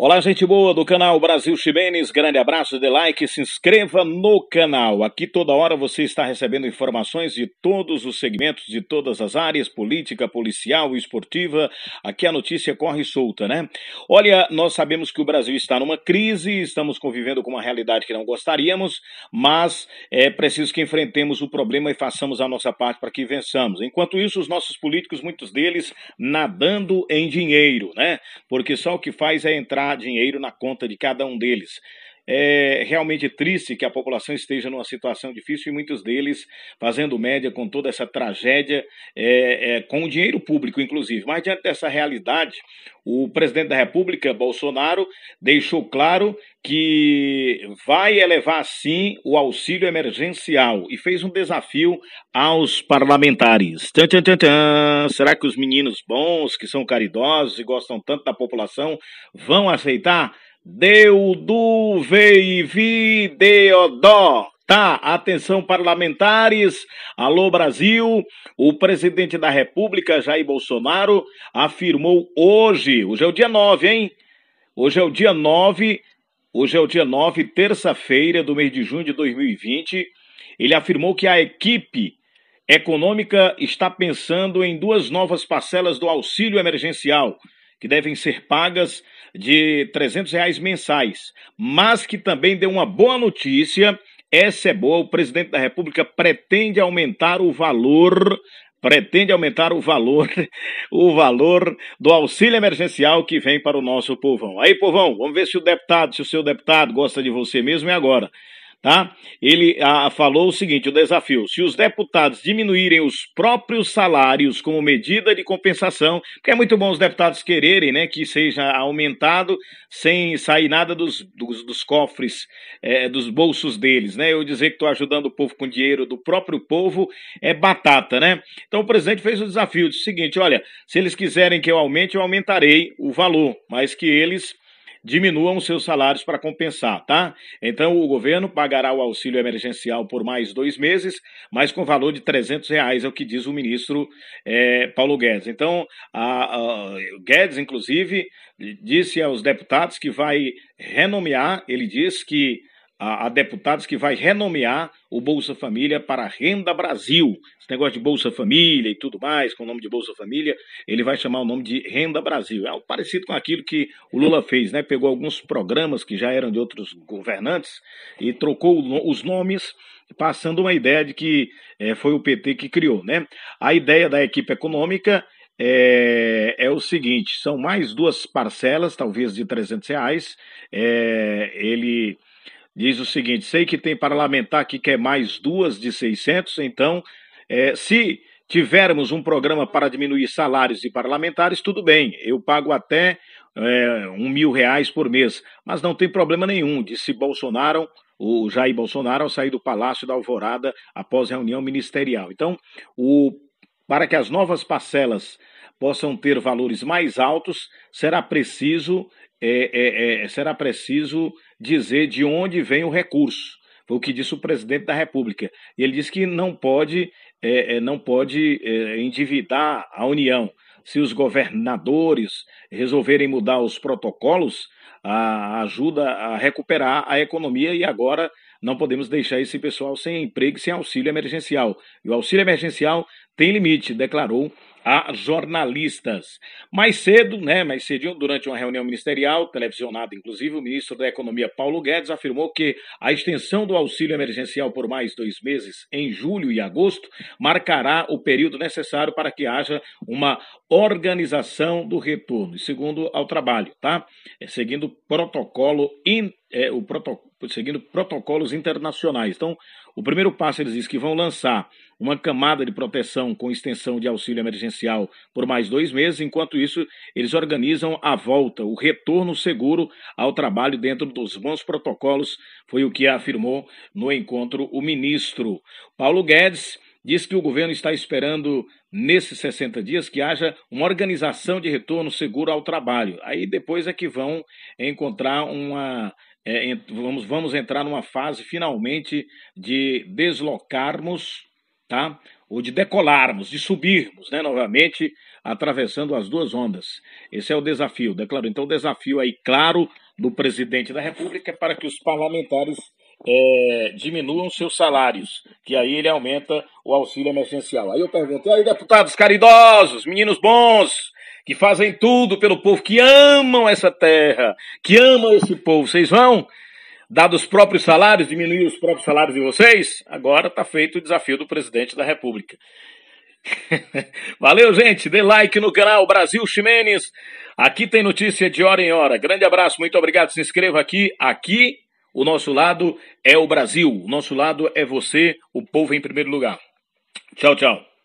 Olá, gente boa do canal Brasil Chimenes, grande abraço, de like, se inscreva no canal. Aqui toda hora você está recebendo informações de todos os segmentos, de todas as áreas, política, policial, esportiva. Aqui a notícia corre solta, né? Olha, nós sabemos que o Brasil está numa crise, estamos convivendo com uma realidade que não gostaríamos, mas é preciso que enfrentemos o problema e façamos a nossa parte para que vençamos. Enquanto isso, os nossos políticos, muitos deles nadando em dinheiro, né? Porque só o que faz é entrar dinheiro na conta de cada um deles. É realmente triste que a população esteja numa situação difícil e muitos deles fazendo média com toda essa tragédia, é, é, com o dinheiro público, inclusive. Mas diante dessa realidade, o presidente da República, Bolsonaro, deixou claro que vai elevar sim o auxílio emergencial e fez um desafio aos parlamentares. Tchan, tchan, tchan, Será que os meninos bons, que são caridosos e gostam tanto da população, vão aceitar? Deuduvevi Deodó. Tá, atenção parlamentares, alô Brasil, o presidente da República, Jair Bolsonaro, afirmou hoje, hoje é o dia 9, hein? Hoje é o dia 9, hoje é o dia 9, terça-feira do mês de junho de 2020, ele afirmou que a equipe econômica está pensando em duas novas parcelas do auxílio emergencial, que devem ser pagas de 300 reais mensais, mas que também deu uma boa notícia. Essa é boa. O presidente da República pretende aumentar o valor pretende aumentar o valor, o valor do auxílio emergencial que vem para o nosso povão. Aí, povão, vamos ver se o deputado, se o seu deputado gosta de você mesmo e agora tá? Ele falou o seguinte: o desafio, se os deputados diminuírem os próprios salários como medida de compensação, porque é muito bom os deputados quererem, né, que seja aumentado sem sair nada dos, dos, dos cofres, é, dos bolsos deles, né? Eu dizer que estou ajudando o povo com dinheiro do próprio povo é batata, né? Então o presidente fez o desafio, disse o seguinte: olha, se eles quiserem que eu aumente, eu aumentarei o valor, mas que eles diminuam seus salários para compensar, tá? Então o governo pagará o auxílio emergencial por mais dois meses, mas com valor de 300 reais, é o que diz o ministro é, Paulo Guedes. Então, a, a, Guedes, inclusive, disse aos deputados que vai renomear, ele diz que a, a, deputados que vai renomear o Bolsa Família para Renda Brasil. Esse negócio de Bolsa Família e tudo mais, com o nome de Bolsa Família, ele vai chamar o nome de Renda Brasil. É algo parecido com aquilo que o Lula fez, né? Pegou alguns programas que já eram de outros governantes e trocou os nomes passando uma ideia de que é, foi o PT que criou, né? A ideia da equipe econômica é, é, o seguinte: são mais duas parcelas, talvez de 300 reais. É, ele diz o seguinte: sei que tem parlamentar que quer mais duas de 600, então, é, se tivermos um programa para diminuir salários de parlamentares, tudo bem, eu pago até é, um mil reais por mês, mas não tem problema nenhum, disse Bolsonaro. O Jair Bolsonaro ao sair do Palácio da Alvorada após reunião ministerial. Então, o, para que as novas parcelas possam ter valores mais altos, será preciso é, é, é, será preciso dizer de onde vem o recurso. Foi o que disse o presidente da República. E ele disse que não pode, é, é, não pode é, endividar a União. Se os governadores resolverem mudar os protocolos, a, ajuda a recuperar a economia e agora não podemos deixar esse pessoal sem emprego e sem auxílio emergencial. E o auxílio emergencial tem limite, declarou a jornalistas. Mais cedo, né, mais cedo, durante uma reunião ministerial, televisionada inclusive, o ministro da Economia Paulo Guedes afirmou que a extensão do auxílio emergencial por mais dois meses, em julho e agosto, marcará o período necessário para que haja uma organização do retorno, segundo ao trabalho, tá? É, seguindo protocolo in, é, o protocolo, seguindo protocolos internacionais. Então, o primeiro passo eles dizem que vão lançar uma camada de proteção com extensão de auxílio emergencial por mais dois meses. Enquanto isso, eles organizam a volta, o retorno seguro ao trabalho dentro dos bons protocolos, foi o que afirmou no encontro o ministro. Paulo Guedes diz que o governo está esperando nesses 60 dias que haja uma organização de retorno seguro ao trabalho. Aí depois é que vão encontrar uma é, vamos, vamos entrar numa fase finalmente de deslocarmos tá? o de decolarmos, de subirmos, né, novamente, atravessando as duas ondas. Esse é o desafio, declaro. Então, o desafio aí, claro, do presidente da República é para que os parlamentares é, diminuam seus salários, que aí ele aumenta o auxílio emergencial. Aí eu pergunto, aí deputados caridosos, meninos bons, que fazem tudo pelo povo, que amam essa terra, que amam esse povo, vocês vão? dado os próprios salários, diminuir os próprios salários de vocês, agora está feito o desafio do presidente da República. Valeu, gente. Dê like no canal Brasil Ximenes. Aqui tem notícia de hora em hora. Grande abraço, muito obrigado. Se inscreva aqui. Aqui, o nosso lado é o Brasil. O nosso lado é você, o povo em primeiro lugar. Tchau, tchau.